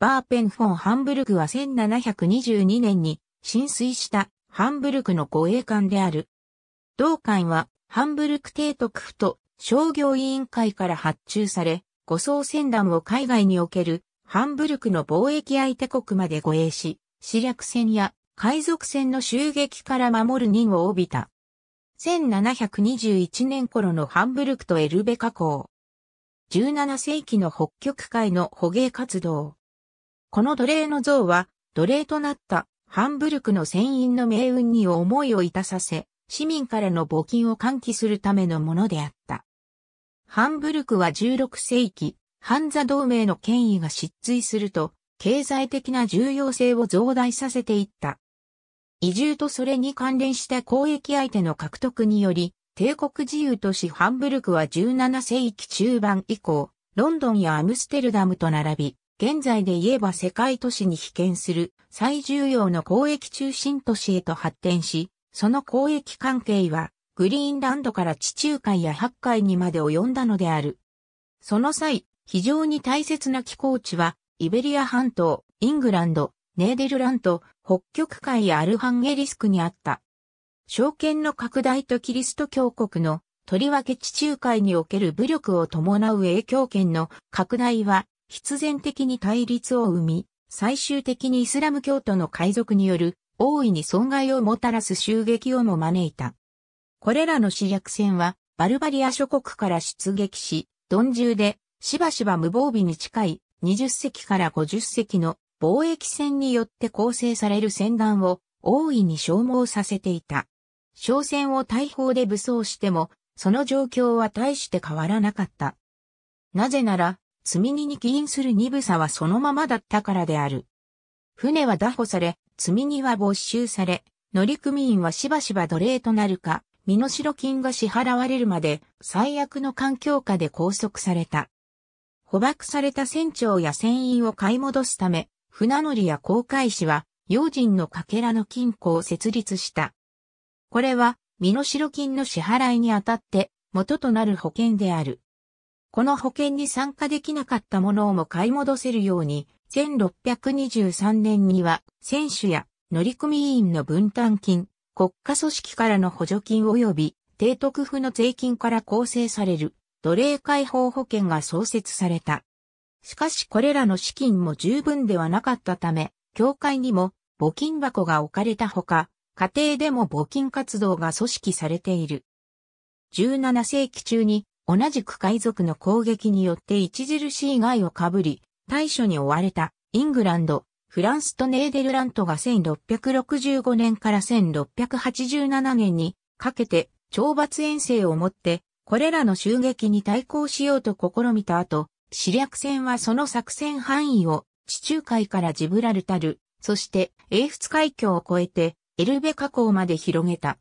バーペンフォン・ハンブルクは1722年に浸水したハンブルクの護衛艦である。同艦はハンブルク提督府と商業委員会から発注され、護送船団を海外におけるハンブルクの貿易相手国まで護衛し、死略船や海賊船の襲撃から守る任を帯びた。1721年頃のハンブルクとエルベ加工。17世紀の北極海の捕鯨活動。この奴隷の像は、奴隷となったハンブルクの船員の命運に思いをいたさせ、市民からの募金を喚起するためのものであった。ハンブルクは16世紀、ハンザ同盟の権威が失墜すると、経済的な重要性を増大させていった。移住とそれに関連した交易相手の獲得により、帝国自由都市ハンブルクは17世紀中盤以降、ロンドンやアムステルダムと並び、現在で言えば世界都市に被験する最重要の交易中心都市へと発展し、その交易関係はグリーンランドから地中海や白海にまで及んだのである。その際、非常に大切な寄港地は、イベリア半島、イングランド、ネーデルラント、北極海やアルハンゲリスクにあった。証券の拡大とキリスト教国の、とりわけ地中海における武力を伴う影響圏の拡大は、必然的に対立を生み、最終的にイスラム教徒の海賊による大いに損害をもたらす襲撃をも招いた。これらの試薬船はバルバリア諸国から出撃し、鈍ンでしばしば無防備に近い20隻から50隻の貿易船によって構成される船団を大いに消耗させていた。商船を大砲で武装しても、その状況は大して変わらなかった。なぜなら、積み荷に起因する鈍さはそのままだったからである。船は拿捕され、積み荷は没収され、乗組員はしばしば奴隷となるか、身代金が支払われるまで最悪の環境下で拘束された。捕獲された船長や船員を買い戻すため、船乗りや航海士は、用心のかけらの金庫を設立した。これは、身代金の支払いにあたって、元となる保険である。この保険に参加できなかったものをも買い戻せるように、1623年には、選手や乗組員の分担金、国家組織からの補助金及び、低徳府の税金から構成される、奴隷解放保険が創設された。しかしこれらの資金も十分ではなかったため、教会にも募金箱が置かれたほか、家庭でも募金活動が組織されている。17世紀中に同じく海賊の攻撃によって著しい害を被り、対処に追われたイングランド、フランスとネーデルラントが1665年から1687年にかけて懲罰遠征をもってこれらの襲撃に対抗しようと試みた後、死略船はその作戦範囲を地中海からジブラルタル、そして英仏海峡を越えてエルベ河口まで広げた。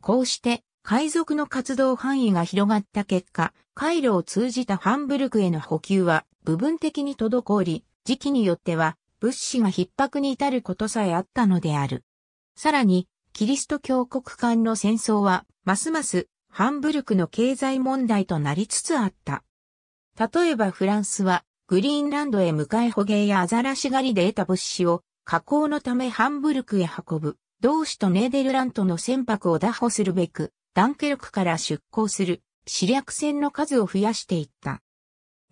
こうして海賊の活動範囲が広がった結果、回路を通じたハンブルクへの補給は部分的に滞り、時期によっては物資が逼迫に至ることさえあったのである。さらに、キリスト教国間の戦争は、ますますハンブルクの経済問題となりつつあった。例えばフランスは、グリーンランドへ向かい捕鯨やアザラシ狩りで得た物資を、加工のためハンブルクへ運ぶ、同志とネーデルラントの船舶を打破するべく、ダンケルクから出港する死略船の数を増やしていった。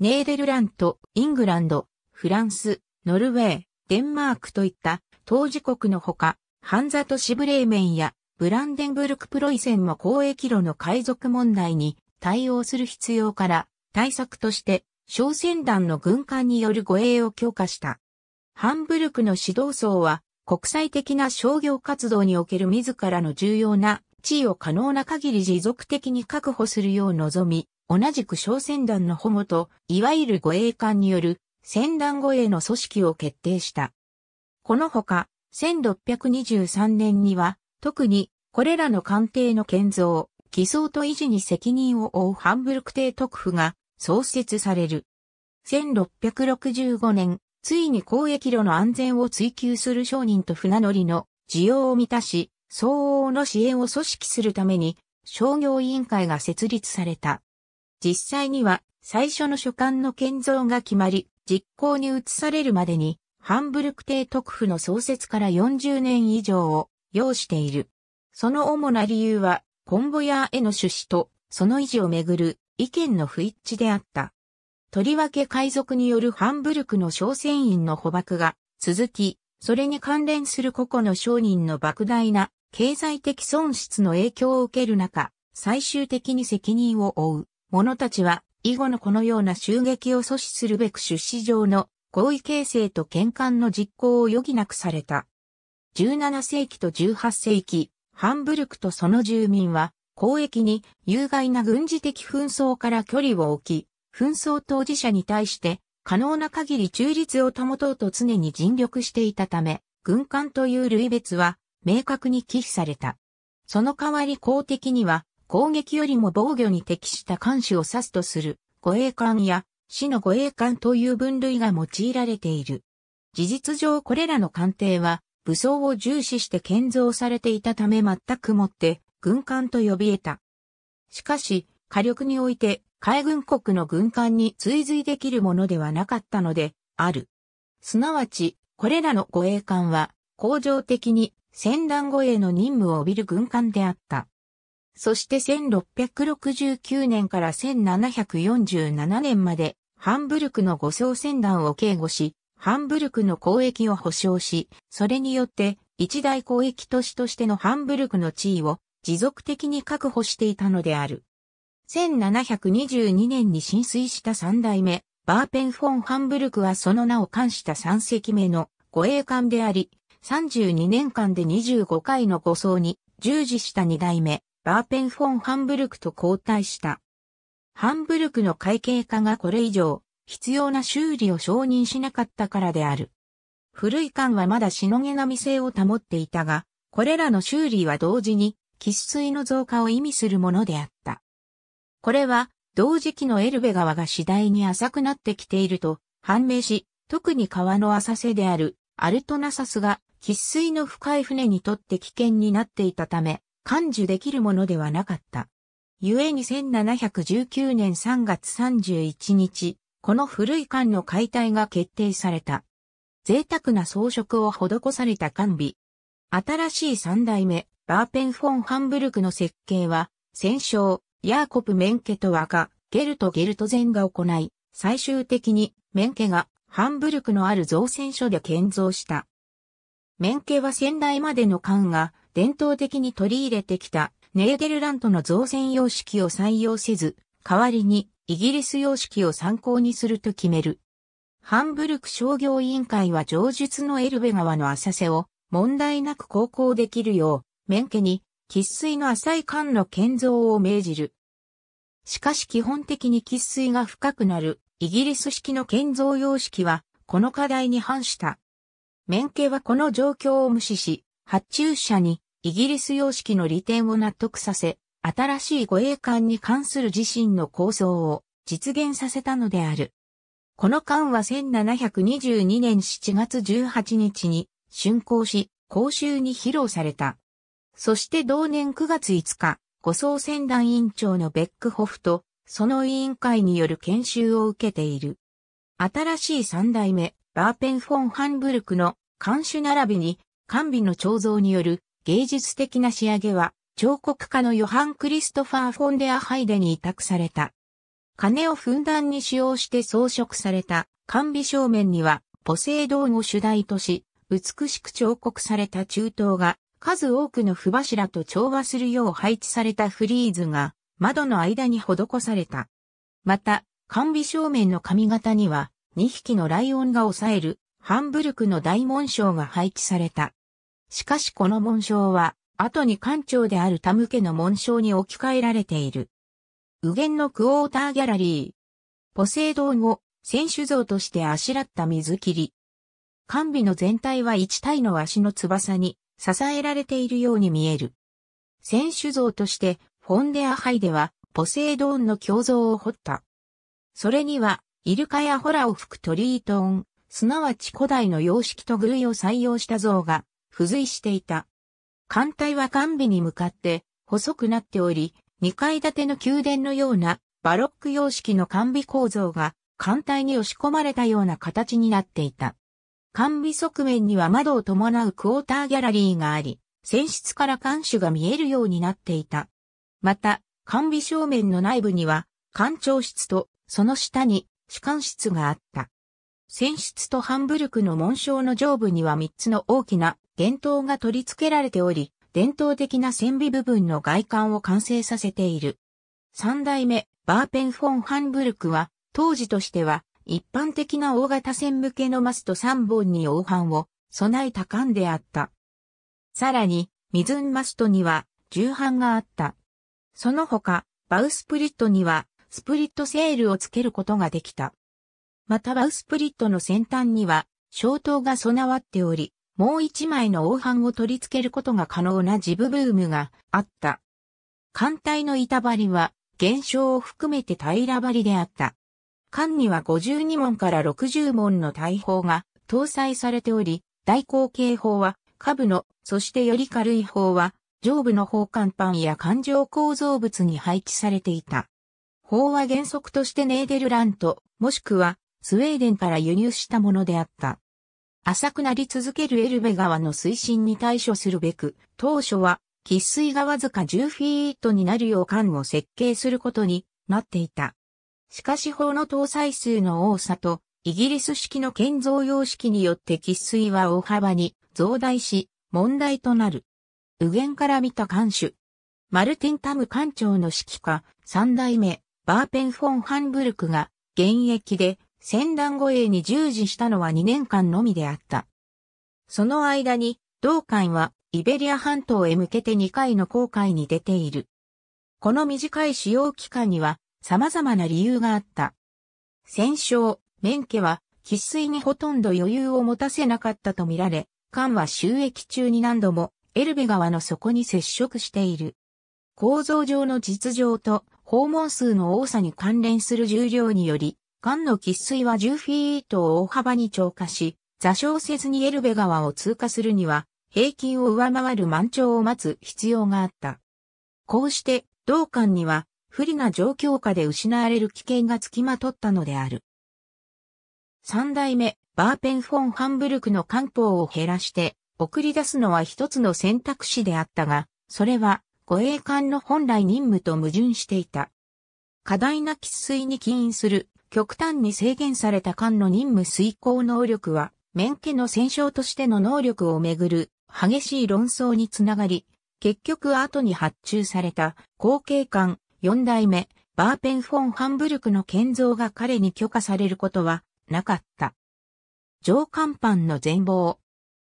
ネーデルラント、イングランド、フランス、ノルウェー、デンマークといった当事国のほか、ハンザとシブレーメンやブランデンブルクプロイセンも交易路の海賊問題に対応する必要から対策として商船団の軍艦による護衛を強化した。ハンブルクの指導層は国際的な商業活動における自らの重要な地位を可能な限り持続的に確保するよう望み、同じく小船団の保護と、いわゆる護衛艦による船団護衛の組織を決定した。このほか、1623年には、特に、これらの艦艇の建造、偽装と維持に責任を負うハンブルク帝特府が創設される。1665年、ついに交易路の安全を追求する商人と船乗りの需要を満たし、相応の支援を組織するために商業委員会が設立された。実際には最初の所管の建造が決まり、実行に移されるまでに、ハンブルク帝特府の創設から40年以上を要している。その主な理由は、コンボヤーへの出資と、その維持をめぐる意見の不一致であった。とりわけ海賊によるハンブルクの商船員の捕獲が続き、それに関連する個々の商人の莫大な経済的損失の影響を受ける中、最終的に責任を負う者たちは、以後のこのような襲撃を阻止するべく出資上の合意形成と転換の実行を余儀なくされた。17世紀と18世紀、ハンブルクとその住民は、交易に有害な軍事的紛争から距離を置き、紛争当事者に対して可能な限り中立を保とうと常に尽力していたため、軍艦という類別は明確に忌避された。その代わり公的には、攻撃よりも防御に適した監視を指すとする、護衛艦や、死の護衛艦という分類が用いられている。事実上これらの艦艇は、武装を重視して建造されていたため全くもって、軍艦と呼び得た。しかし、火力において、海軍国の軍艦に追随できるものではなかったので、ある。すなわち、これらの護衛艦は、恒常的に戦乱護衛の任務を帯びる軍艦であった。そして1669年から1747年まで、ハンブルクの護送船団を警護し、ハンブルクの交易を保障し、それによって一大交易都市としてのハンブルクの地位を持続的に確保していたのである。1722年に浸水した三代目、バーペンフォン・ハンブルクはその名を冠した三隻目の護衛艦であり、32年間で25回の護送に従事した2代目、バーペンフォン・ハンブルクと交代した。ハンブルクの会計課がこれ以上、必要な修理を承認しなかったからである。古い艦はまだしのげな未成を保っていたが、これらの修理は同時に、喫水の増加を意味するものであった。これは、同時期のエルベ川が次第に浅くなってきていると判明し、特に川の浅瀬であるアルトナサスが喫水の深い船にとって危険になっていたため、感受できるものではなかった。故に1719年3月31日、この古い艦の解体が決定された。贅沢な装飾を施された艦尾。新しい三代目、バーペンフォン・ハンブルクの設計は、戦勝、ヤーコプ・メンケと若、ゲルト・ゲルト前が行い、最終的にメンケがハンブルクのある造船所で建造した。メンケは先代までの官が伝統的に取り入れてきたネーデルラントの造船様式を採用せず、代わりにイギリス様式を参考にすると決める。ハンブルク商業委員会は上述のエルベ川の浅瀬を問題なく航行できるよう、ンケに、喫水の浅い艦の建造を命じる。しかし基本的に喫水が深くなるイギリス式の建造様式は、この課題に反したメンケはこの状況を無視し、発注者にイギリス様式の利点を納得させ、新しい護衛艦に関する自身の構想を実現させたのである。この艦は1722年7月18日に竣工し、公衆に披露された。そして同年9月5日、護送船団委員長のベックホフと、その委員会による研修を受けている。新しい三代目、バーペンフォン・ハンブルクの監守並びに、官美の彫像による芸術的な仕上げは、彫刻家のヨハン・クリストファー・フォンデア・ハイデに委託された。金をふんだんに使用して装飾された、官美正面には、ポセイドンを主題とし、美しく彫刻された中東が、数多くの不柱と調和するよう配置されたフリーズが、窓の間に施された。また、官美正面の髪型には、2匹のライオンが抑えるハンブルクの大紋章が配置された。しかしこの紋章は、後に館長であるタム家の紋章に置き換えられている。右舷のクォーターギャラリー。ポセイドンを選手像としてあしらった水切り。完備の全体は一体の足の翼に支えられているように見える。選手像としてフォンデアハイではポセイドンの胸像を彫った。それにはイルカやホラを吹くトリートン、すなわち古代の様式といを採用した像が、付随していた。艦隊は艦尾に向かって、細くなっており、2階建ての宮殿のような、バロック様式の艦尾構造が、艦隊に押し込まれたような形になっていた。艦尾側面には窓を伴うクォーターギャラリーがあり、船室から艦首が見えるようになっていた。また、艦尾正面の内部には、艦長室と、その下に、主管室があった。船室とハンブルクの紋章の上部には3つの大きな幻灯が取り付けられており、伝統的な船尾部分の外観を完成させている。三代目、バーペンフォン・ハンブルクは、当時としては、一般的な大型船向けのマスト3本に黄帆を備えた艦であった。さらに、水ンマストには、重版があった。その他、バウスプリットには、スプリットセールをつけることができた。またはウスプリットの先端には、消灯が備わっており、もう一枚の黄板を取り付けることが可能なジブブームがあった。艦隊の板張りは、現象を含めて平張りであった。艦には52門から60門の大砲が搭載されており、大口径砲は下部の、そしてより軽い砲は上部の砲艦板や艦上構造物に配置されていた。砲は原則としてネーデルラント、もしくはスウェーデンから輸入したものであった。浅くなり続けるエルベ川の水深に対処するべく、当初は、喫水がわずか10フィートになるよう管を設計することになっていた。しかし法の搭載数の多さと、イギリス式の建造様式によって喫水は大幅に増大し、問題となる。右舷から見た艦首。マルティン・タム艦長の指揮下、三代目、バーペン・フォン・ハンブルクが、現役で戦乱護衛に従事したのは2年間のみであった。その間に、同艦はイベリア半島へ向けて2回の航海に出ている。この短い使用期間には様々な理由があった。戦勝、免許は、喫水にほとんど余裕を持たせなかったとみられ、艦は収益中に何度もエルベ川の底に接触している。構造上の実情と訪問数の多さに関連する重量により、ンの喫水は10フィートを大幅に超過し、座礁せずにエルベ川を通過するには、平均を上回る満潮を待つ必要があった。こうして、同館には、不利な状況下で失われる危険がつきまとったのである。三代目、バーペンフォン・ハンブルクの漢方を減らして、送り出すのは一つの選択肢であったが、それは、護衛艦の本来任務と矛盾していた。過大な喫水に起因する極端に制限された艦の任務遂行能力は、免許の戦勝としての能力をめぐる激しい論争につながり、結局後に発注された後継艦4代目バーペンフォン・ハンブルクの建造が彼に許可されることはなかった。上艦板の全貌。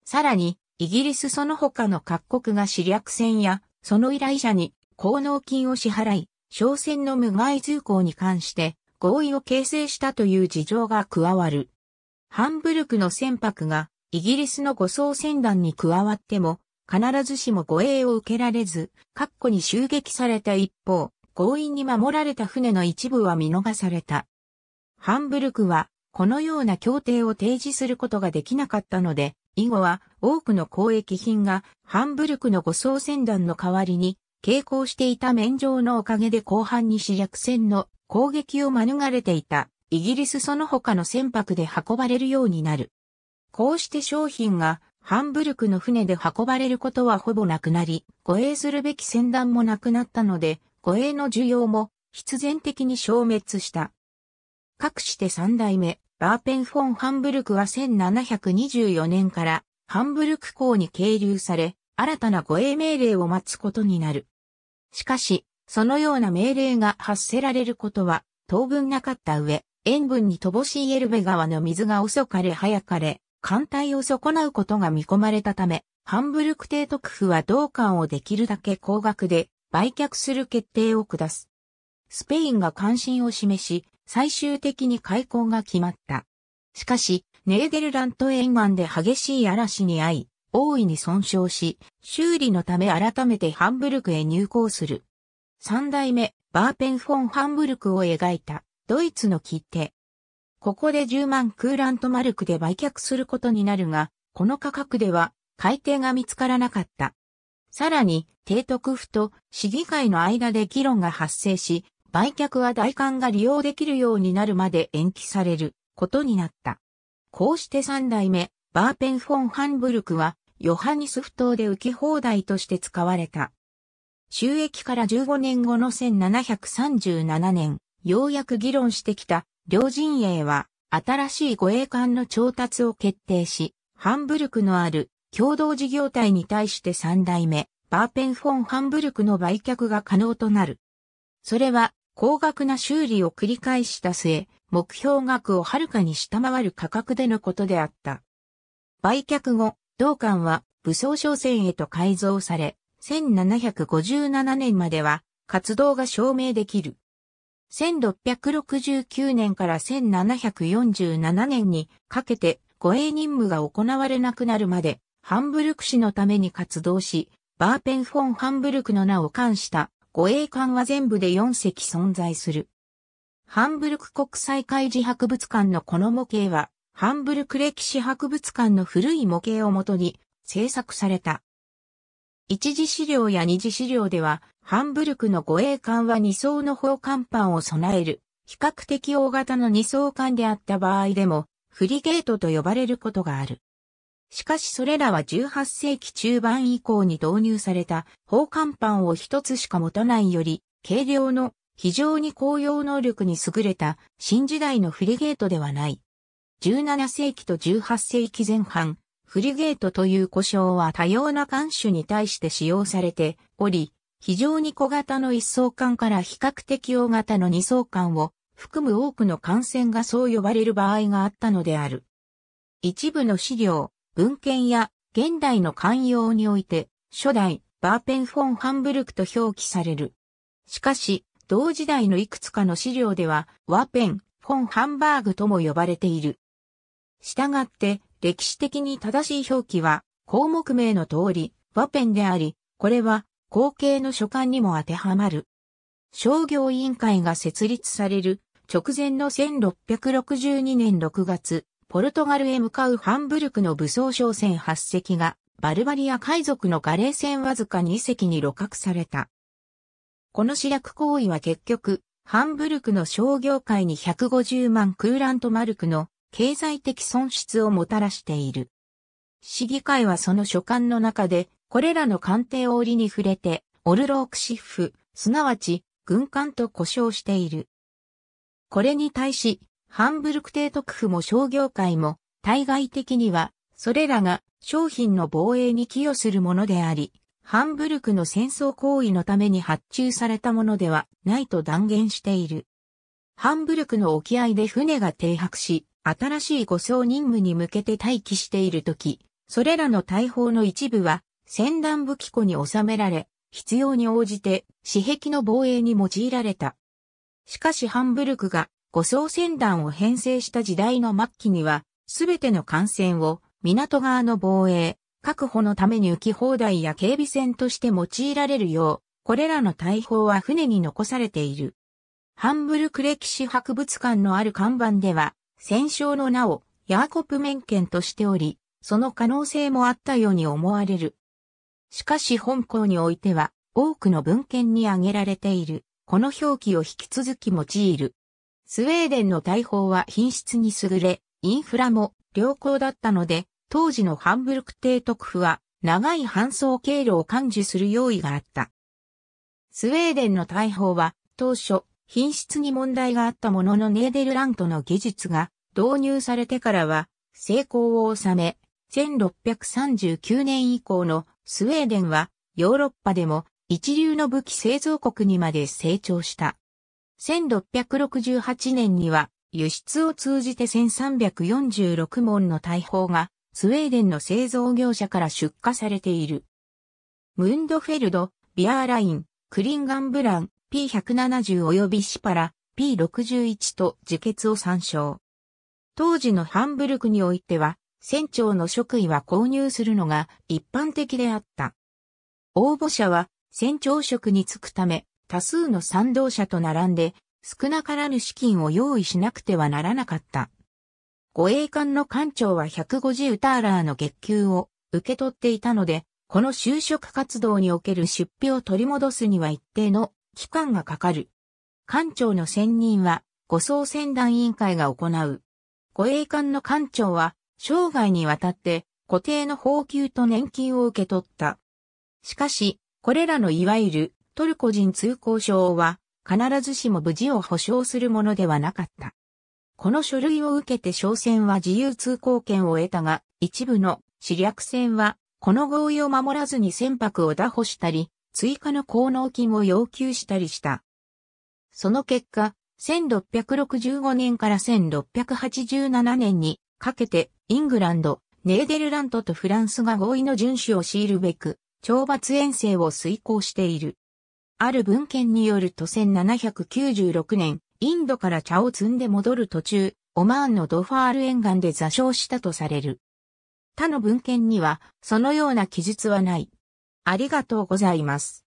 さらに、イギリスその他の各国が知略船やその依頼者に高能金を支払い、商船の無害通行に関して合意を形成したという事情が加わる。ハンブルクの船舶がイギリスの護送船団に加わっても、必ずしも護衛を受けられず、括弧に襲撃された一方、強引に守られた船の一部は見逃された。ハンブルクは、このような協定を提示することができなかったので、以後は多くの交易品がハンブルクの護送船団の代わりに、傾向していた免状のおかげで後半に主役船の攻撃を免れていたイギリスその他の船舶で運ばれるようになる。こうして商品がハンブルクの船で運ばれることはほぼなくなり、護衛するべき船団もなくなったので、護衛の需要も必然的に消滅した。かくして三代目、バーペンフォン・ハンブルクは1724年からハンブルク港に係留され、新たな護衛命令を待つことになる。しかし、そのような命令が発せられることは当分なかった上、塩分に乏しいエルベ川の水が遅かれ早かれ、艦隊を損なうことが見込まれたため、ハンブルク帝督府は同艦をできるだけ高額で売却する決定を下す。スペインが関心を示し、最終的に開港が決まった。しかし、ネーデルラント沿岸で激しい嵐に遭い、大いに損傷し、修理のため改めてハンブルクへ入港する。三代目、バーペンフォン・ハンブルクを描いた、ドイツの切手。ここで10万クーラントマルクで売却することになるが、この価格では、改定が見つからなかった。さらに、提督府と市議会の間で議論が発生し、売却は代官が利用できるようになるまで延期されることになった。こうして三代目、バーペンフォン・ハンブルクは、ヨハニス不島で浮き放題として使われた。収益から15年後の1737年、ようやく議論してきた両陣営は新しい護衛艦の調達を決定し、ハンブルクのある共同事業体に対して3代目、バーペンフォン・ハンブルクの売却が可能となる。それは、高額な修理を繰り返した末、目標額をはるかに下回る価格でのことであった。売却後、同艦は武装商船へと改造され、1757年までは活動が証明できる。1669年から1747年にかけて護衛任務が行われなくなるまで、ハンブルク市のために活動し、バーペンフォンハンブルクの名を冠した護衛艦は全部で4隻存在する。ハンブルク国際海事博物館のこの模型は、ハンブルク歴史博物館の古い模型をもとに制作された。一次資料や二次資料では、ハンブルクの護衛艦は二層の砲艦板を備える、比較的大型の二層艦であった場合でも、フリゲートと呼ばれることがある。しかしそれらは18世紀中盤以降に導入された砲艦板を一つしか持たないより、軽量の非常に高揚能力に優れた新時代のフリゲートではない。17世紀と18世紀前半、フリゲートという呼称は多様な艦種に対して使用されており、非常に小型の1層艦から比較的大型の2層艦を含む多くの艦船がそう呼ばれる場合があったのである。一部の資料、文献や現代の艦用において、初代バーペンフォン・ハンブルクと表記される。しかし、同時代のいくつかの資料では、ワーペン、フォン・ハンバーグとも呼ばれている。したがって、歴史的に正しい表記は、項目名の通り、ワペンであり、これは、後継の書簡にも当てはまる。商業委員会が設立される直前の1662年6月、ポルトガルへ向かうハンブルクの武装商船8隻が、バルバリア海賊のガレー船わずか2隻に露獲された。この主役行為は結局、ハンブルクの商業界に150万クーラントマルクの経済的損失をもたらしている。市議会はその所管の中で、これらの官邸折に触れて、オルロークシフ、すなわち、軍艦と呼称している。これに対し、ハンブルク帝特府も商業界も、対外的には、それらが商品の防衛に寄与するものであり、ハンブルクの戦争行為のために発注されたものではないと断言している。ハンブルクの沖合で船が停泊し、新しい護送任務に向けて待機しているとき、それらの大砲の一部は、船団武器庫に収められ、必要に応じて、私壁の防衛に用いられた。しかしハンブルクが護送船団を編成した時代の末期には、すべての艦船を港側の防衛、確保のために浮き放題や警備船として用いられるよう、これらの大砲は船に残されている。ハンブルク歴史博物館のある看板では、戦勝の名をヤーコプメンケンとしており、その可能性もあったように思われる。しかし本校においては、多くの文献に挙げられている、この表記を引き続き用いる。スウェーデンの大砲は品質に優れ、インフラも良好だったので、当時のハンブルク帝特府は、長い搬送経路を感受する用意があった。スウェーデンの大砲は、当初、品質に問題があったもののネーデルラントの技術が導入されてからは成功を収め、1639年以降のスウェーデンはヨーロッパでも一流の武器製造国にまで成長した。1668年には輸出を通じて1346門の大砲がスウェーデンの製造業者から出荷されている。ムンドフェルド、ビアーライン、クリンガンブラン、P170 及びシパラ、P61 と自決を参照。当時のハンブルクにおいては、船長の職位は購入するのが一般的であった。応募者は船長職に就くため、多数の賛同者と並んで、少なからぬ資金を用意しなくてはならなかった。護衛艦の艦長は150ターラーの月給を受け取っていたので、この就職活動における出費を取り戻すには一定の期間がかかる。艦長の選任は、護送船団委員会が行う。護衛艦の艦長は、生涯にわたって固定の俸給と年金を受け取った。しかし、これらのいわゆるトルコ人通行証は必ずしも無事を保証するものではなかった。この書類を受けて商船は自由通行権を得たが、一部の私略船はこの合意を守らずに船舶を打破したり、追加の効能金を要求したりした。その結果、1665年から1687年にかけてイングランド、ネーデルラントとフランスが合意の遵守を強いるべく、懲罰遠征を遂行している。ある文献によると1796年、インドから茶を摘んで戻る途中、オマーンのドファール沿岸で座礁したとされる。他の文献には、そのような記述はない。ありがとうございます。